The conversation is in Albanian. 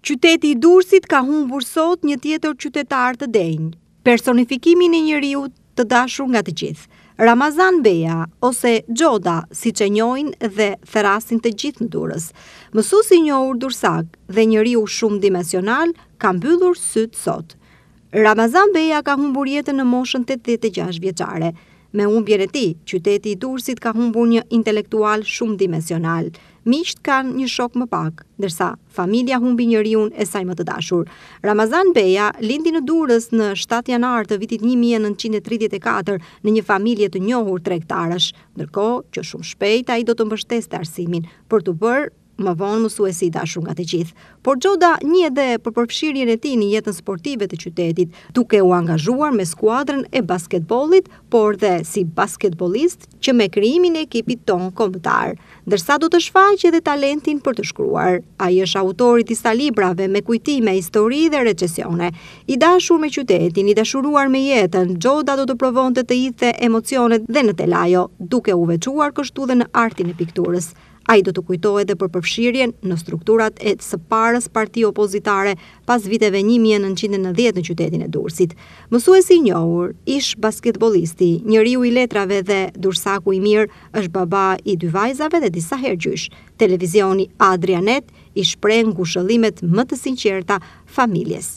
Qyteti i Durësit ka humbur sot një tjetër qytetar të denj. personifikimin e njëriu të dashur nga të gjithë. Ramazan Beja ose Gjoda si që njojnë dhe therasin të gjithë në durës. Mësus i njohur dursak dhe njëri u shumë dimensional ka mbyllur sytë sot. Ramazan Beja ka humbur jetën në moshën 86 vjeqare. Me humbjen e ti, qyteti i Durrësit ka humbur një intelektual shumë dimensional. Miqt kanë një shok më pak, ndërsa familja humbi njeriu e saj më të dashur. Ramazan Beja lindi në Durrës në 7 janar të vitit 1934 në një familje të njohur tregtarësh, ndërkohë që shumë shpejt ai do të të arsimin për të bërë më vonë mësuesi i dashur nga të gjithë. Por Gjoda një edhe për përfshirjen e ti një jetën sportive të qytetit, duke u angazhuar me skuadrën e basketbolit, por dhe si basketbolist që me kryimin e ekipit tonë kombëtar, ndërsa do të shfaqe dhe talentin për të shkruar. A është është autorit disa librave me kujtime, histori dhe recesione. I dashur me qytetin, i dashuruar me jetën, Gjoda do të provonte të, të ithe emocionet dhe në telajo, duke u veçuar kështu dhe në artin e pikturës. A i do të kujtohet dhe për përfshirjen në strukturat e së parës parti opozitare pas viteve 1990 në qytetin e Durësit. Mësuesi njohur, ish basketbolisti, njëri i letrave dhe dursaku i mirë është baba i dy vajzave dhe disa hergjysh. Televizioni Adrianet i shprej në gushëllimet më të sinqerta familjes.